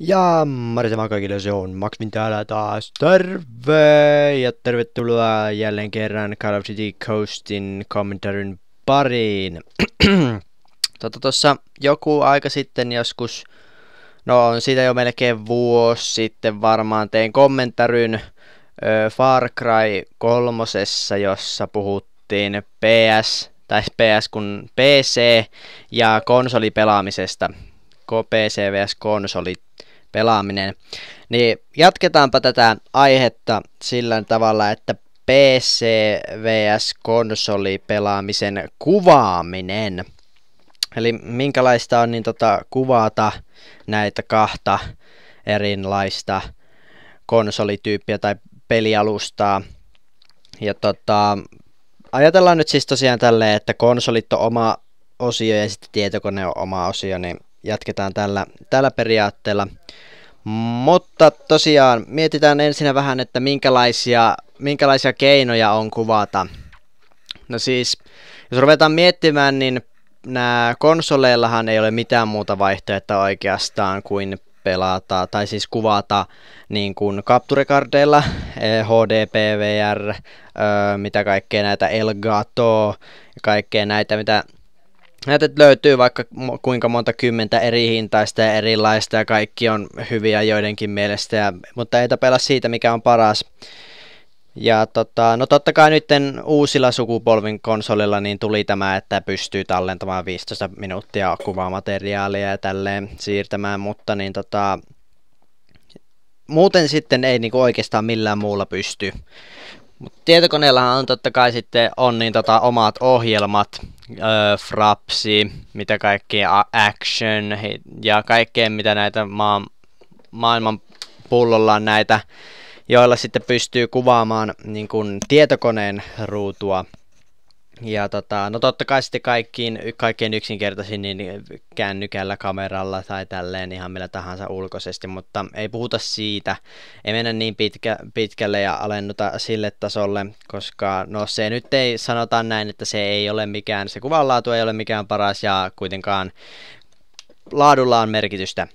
Ja mari tämä kaikille, se on Maxmin täällä taas. Terve! Ja tervetuloa jälleen kerran Call of Duty Coastin kommentarin pariin. Totta tossa joku aika sitten joskus, no on siitä jo melkein vuosi sitten varmaan, tein kommentarin ö, Far Cry kolmosessa, jossa puhuttiin PS, tai PS kun PC ja konsolipelaamisesta. PC vs konsolit pelaaminen. Niin jatketaanpa tätä aihetta sillä tavalla, että PC vs konsoli pelaamisen kuvaaminen. Eli minkälaista on niin tota, kuvata näitä kahta erilaista konsolityyppiä tai pelialustaa. Ja tota, ajatellaan nyt siis tosiaan tälleen, että konsolit on oma osio ja sitten tietokone on oma osio, niin jatketaan tällä, tällä periaatteella. Mutta tosiaan mietitään ensin vähän, että minkälaisia, minkälaisia keinoja on kuvata. No siis, jos ruvetaan miettimään, niin nämä konsoleillahan ei ole mitään muuta vaihtoehtoa oikeastaan kuin pelata, tai siis kuvata niin kuin capturekardeilla, HD eh, PVR, mitä kaikkea näitä Elgato, kaikkea näitä, mitä näitä löytyy vaikka kuinka monta kymmentä eri hintaista ja erilaista ja kaikki on hyviä joidenkin mielestä, ja, mutta ei tapella siitä mikä on paras. Ja tota, no totta kai nyt uusilla sukupolvin konsolilla niin tuli tämä, että pystyy tallentamaan 15 minuuttia kuvamateriaalia ja tälleen siirtämään, mutta niin tota, muuten sitten ei niinku oikeastaan millään muulla pysty. Mutta tietokoneellahan on totta kai sitten on niin tota, omat ohjelmat, äh, frapsi, mitä kaikkea action ja kaikkea mitä näitä maa, maailman pullolla on näitä, joilla sitten pystyy kuvaamaan niin kuin, tietokoneen ruutua ja tota, no totta kai sitten kaikkiin, kaikkein yksinkertaisin niin kännykällä, kameralla tai tälleen ihan millä tahansa ulkoisesti, mutta ei puhuta siitä, ei mennä niin pitkä, pitkälle ja alennuta sille tasolle, koska no se nyt ei sanota näin, että se ei ole mikään, se kuvanlaatu ei ole mikään paras ja kuitenkaan laadulla on merkitystä.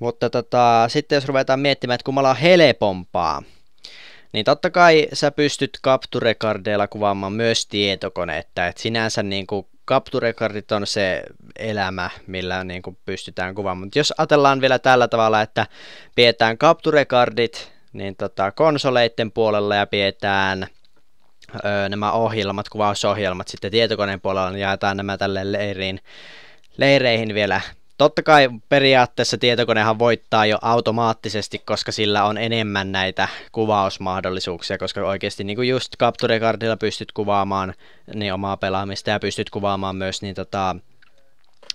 Mutta tota, sitten jos ruvetaan miettimään, että kummalla on helpompaa, niin totta kai sä pystyt capture cardilla kuvaamaan myös tietokonetta, että sinänsä niin kuin capture cardit on se elämä, millä niin kuin pystytään kuvaamaan. Mutta jos ajatellaan vielä tällä tavalla, että pidetään capture cardit niin tota, konsoleiden puolella ja pidetään öö, nämä ohjelmat, kuvausohjelmat sitten tietokoneen puolella, niin jaetaan nämä tälle leiriin, leireihin vielä Totta kai periaatteessa tietokonehan voittaa jo automaattisesti, koska sillä on enemmän näitä kuvausmahdollisuuksia, koska oikeasti niin kuin just Capture Cardilla pystyt kuvaamaan niin omaa pelaamista ja pystyt kuvaamaan myös niin tota,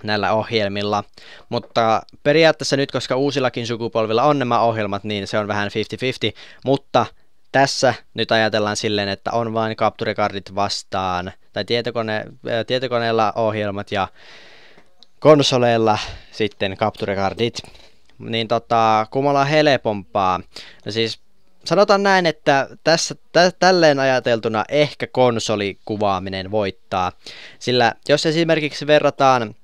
näillä ohjelmilla. Mutta periaatteessa nyt, koska uusillakin sukupolvilla on nämä ohjelmat, niin se on vähän 50-50, mutta tässä nyt ajatellaan silleen, että on vain capture cardit vastaan, tai tietokone, äh, tietokoneella ohjelmat ja konsoleilla sitten capture cardit, niin tota, kummalla on helpompaa. No siis sanotaan näin, että tässä, tä, tälleen ajateltuna ehkä konsolikuvaaminen voittaa. Sillä jos esimerkiksi verrataan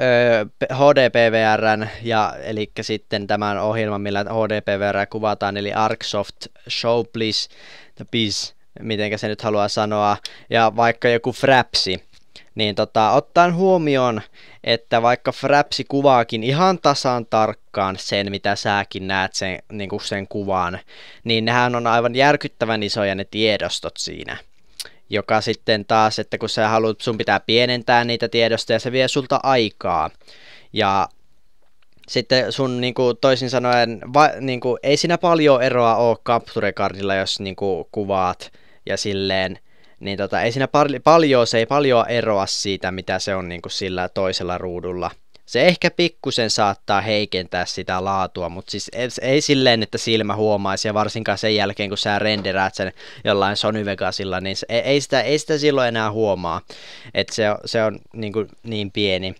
öö, HDPVRn, ja, eli sitten tämän ohjelman, millä HDPVR kuvataan, eli ArcSoft Show Please, the Biz, miten se nyt haluaa sanoa, ja vaikka joku Frapsi, niin tota, ottaen huomioon, että vaikka Frapsi kuvaakin ihan tasan tarkkaan sen, mitä säkin näet sen, niin kuin sen kuvan, niin nehän on aivan järkyttävän isoja ne tiedostot siinä joka sitten taas, että kun sä haluat, sun pitää pienentää niitä tiedostoja, se vie sulta aikaa. Ja sitten sun niin kuin, toisin sanoen, va, niin kuin, ei siinä paljon eroa ole capture cardilla, jos niin kuin, kuvaat ja silleen, niin tota, ei siinä pal- paljon, se ei paljon eroa siitä, mitä se on niin kuin sillä toisella ruudulla. Se ehkä pikkusen saattaa heikentää sitä laatua, mutta siis ei, ei silleen, että silmä huomaisi, ja varsinkaan sen jälkeen, kun sä renderäät sen jollain Sony Vegasilla, niin se, ei, sitä, ei sitä silloin enää huomaa, että se, se on niin, kuin niin pieni.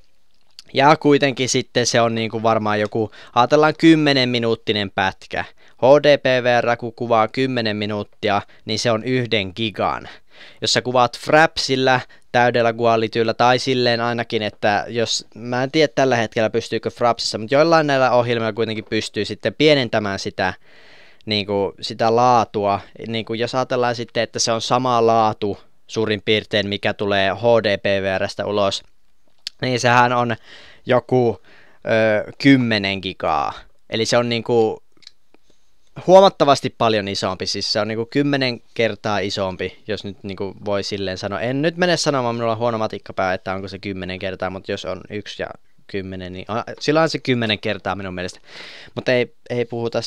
Ja kuitenkin sitten se on niin kuin varmaan joku, ajatellaan 10 minuuttinen pätkä. HDPVR, kun kuvaa 10 minuuttia, niin se on yhden gigan. Jos sä kuvaat frapsillä, täydellä gualityllä tai silleen ainakin, että jos, mä en tiedä tällä hetkellä pystyykö frapsissa, mutta joillain näillä ohjelmilla kuitenkin pystyy sitten pienentämään sitä, niin kuin, sitä laatua. Niin kuin, jos ajatellaan sitten, että se on sama laatu suurin piirtein, mikä tulee HDPVRstä ulos, niin sehän on joku ö, 10 gigaa. Eli se on niin kuin huomattavasti paljon isompi, siis se on kuin niinku kymmenen kertaa isompi, jos nyt niin voi silleen sanoa. En nyt mene sanomaan, minulla on huono matikkapää, että onko se kymmenen kertaa, mutta jos on yksi ja kymmenen, niin on, silloin se kymmenen kertaa minun mielestä. Mutta ei, ei puhuta,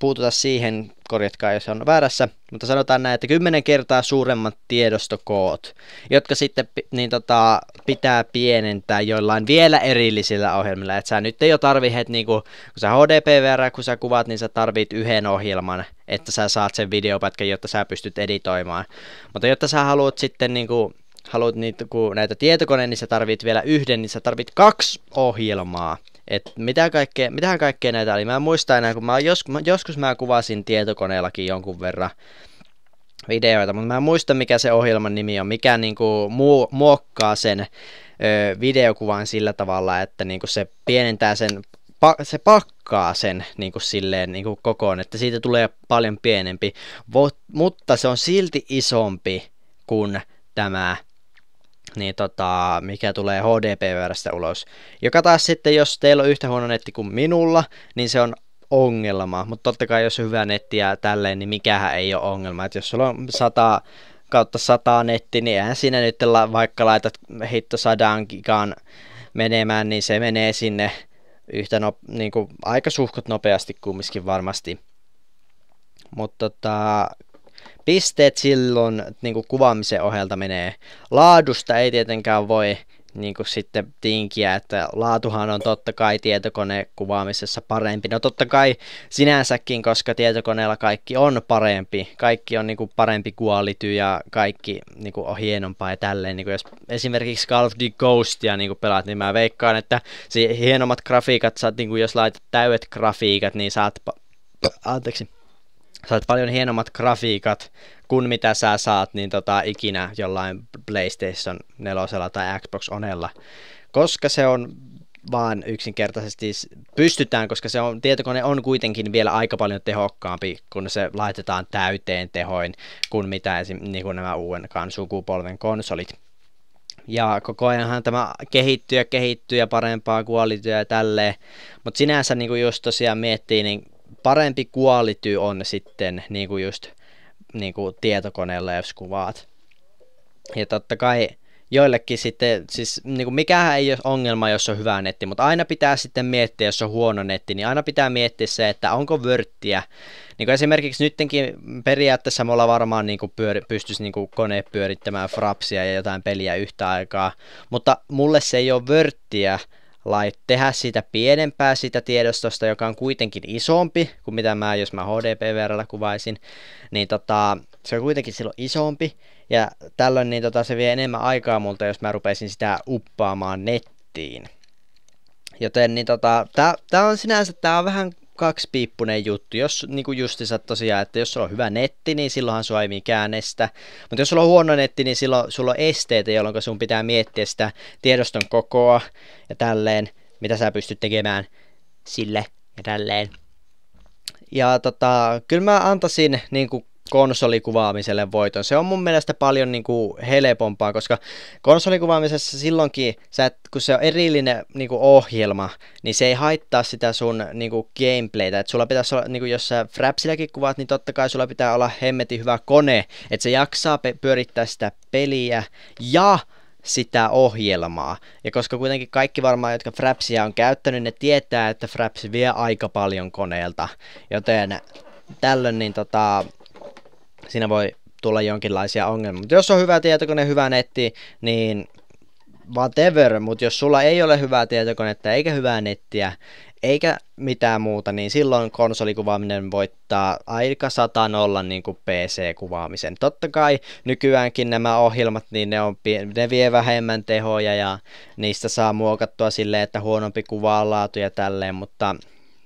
puututa siihen, korjatkaa jos on väärässä, mutta sanotaan näin, että kymmenen kertaa suuremmat tiedostokoot, jotka sitten niin tota, pitää pienentää joillain vielä erillisillä ohjelmilla. Että sä nyt ei jo tarvi niin kun, sä HDPVR, kun sä kuvat, niin sä tarvit yhden ohjelman, että sä saat sen videopätkän, jotta sä pystyt editoimaan. Mutta jotta sä haluat sitten niin kuin, haluat niitä, kun näitä tietokoneita, niin sä tarvit vielä yhden, niin sä tarvit kaksi ohjelmaa. Et mitä kaikkea, mitähän kaikkea näitä oli. Mä en muista enää, kun mä jos, joskus mä kuvasin tietokoneellakin jonkun verran videoita, mutta mä en muista mikä se ohjelman nimi on, mikä niinku muu, muokkaa sen ö, videokuvan sillä tavalla, että niinku se pienentää sen, pa- se pakkaa sen niinku silleen niinku kokoon, että siitä tulee paljon pienempi, Vo- mutta se on silti isompi kuin tämä niin tota, mikä tulee HDPVRstä ulos. Joka taas sitten, jos teillä on yhtä huono netti kuin minulla, niin se on ongelma. Mutta totta kai, jos on hyvä netti ja tälleen, niin mikähän ei ole ongelma. Et jos sulla on 100 kautta 100 netti, niin eihän siinä nyt vaikka laitat hitto sadan gigan menemään, niin se menee sinne yhtä no, niin kuin aika suhkot nopeasti kumminkin varmasti. Mutta tota, pisteet silloin niin kuin kuvaamisen ohjelta menee. Laadusta ei tietenkään voi niin kuin sitten tinkiä, että laatuhan on totta kai tietokonekuvaamisessa parempi. No totta kai sinänsäkin, koska tietokoneella kaikki on parempi. Kaikki on niin kuin parempi quality ja kaikki niin kuin on hienompaa ja tälleen. Niin kuin jos esimerkiksi Call of Duty Ghostia niin kuin pelaat, niin mä veikkaan, että hienommat grafiikat, saat, niin kuin jos laitat täydet grafiikat, niin saat... Pa- anteeksi saat paljon hienommat grafiikat kuin mitä sä saat niin tota, ikinä jollain PlayStation 4 tai Xbox Onella, koska se on vaan yksinkertaisesti pystytään, koska se on, tietokone on kuitenkin vielä aika paljon tehokkaampi, kun se laitetaan täyteen tehoin kuin mitä esim, niin kuin nämä uudenkaan sukupolven konsolit. Ja koko ajanhan tämä kehittyy ja kehittyy ja parempaa kuolityä ja tälleen. Mutta sinänsä niin kuin just tosiaan miettii, niin parempi quality on sitten niin kuin just niin kuin tietokoneella, jos kuvaat. Ja totta kai joillekin sitten, siis niin kuin mikähän ei ole ongelma, jos on hyvä netti, mutta aina pitää sitten miettiä, jos on huono netti, niin aina pitää miettiä se, että onko vörttiä. Niin kuin esimerkiksi nyttenkin periaatteessa mulla varmaan niin kuin pyöri, pystyisi niin kuin kone pyörittämään frapsia ja jotain peliä yhtä aikaa, mutta mulle se ei ole vörttiä, lait tehdä siitä pienempää sitä tiedostosta, joka on kuitenkin isompi kuin mitä mä, jos mä HDPVRllä kuvaisin, niin tota, se on kuitenkin silloin isompi, ja tällöin niin tota, se vie enemmän aikaa multa, jos mä rupeisin sitä uppaamaan nettiin. Joten niin tota, tää, tää on sinänsä, tää on vähän kaksipiippunen juttu. Jos niin kuin justiinsa tosiaan, että jos sulla on hyvä netti, niin silloinhan sua ei mikään estä. Mutta jos sulla on huono netti, niin silloin sulla on esteitä, jolloin sun pitää miettiä sitä tiedoston kokoa ja tälleen, mitä sä pystyt tekemään sille ja tälleen. Ja tota, kyllä mä antaisin niin kuin konsolikuvaamiselle voiton. Se on mun mielestä paljon niin kuin helpompaa, koska konsolikuvaamisessa silloinkin, sä et, kun se on erillinen niin kuin ohjelma, niin se ei haittaa sitä sun niin kuin gameplaytä. Et sulla pitäisi olla, niin kuin jos sä Frapsilläkin kuvaat, niin totta kai sulla pitää olla hemmetin hyvä kone, että se jaksaa pe- pyörittää sitä peliä ja sitä ohjelmaa. Ja koska kuitenkin kaikki varmaan, jotka Frapsia on käyttänyt, ne tietää, että Fraps vie aika paljon koneelta. Joten tällöin niin tota, siinä voi tulla jonkinlaisia ongelmia. Mutta jos on hyvä tietokone, hyvä netti, niin whatever, mutta jos sulla ei ole hyvää tietokonetta eikä hyvää nettiä, eikä mitään muuta, niin silloin konsolikuvaaminen voittaa aika satan olla niin kuin PC-kuvaamisen. Totta kai nykyäänkin nämä ohjelmat, niin ne, on, ne vie vähemmän tehoja ja niistä saa muokattua silleen, että huonompi laatu ja tälleen, mutta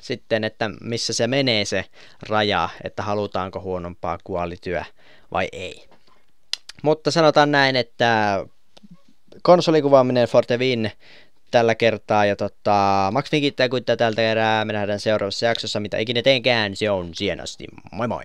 sitten, että missä se menee se raja, että halutaanko huonompaa kuolityö vai ei. Mutta sanotaan näin, että konsolikuvaaminen Fortevin tällä kertaa. Ja tota, Max Vin kuittaa tältä erää. Me nähdään seuraavassa jaksossa. Mitä ikinä teenkään, se on sienasti. Moi moi!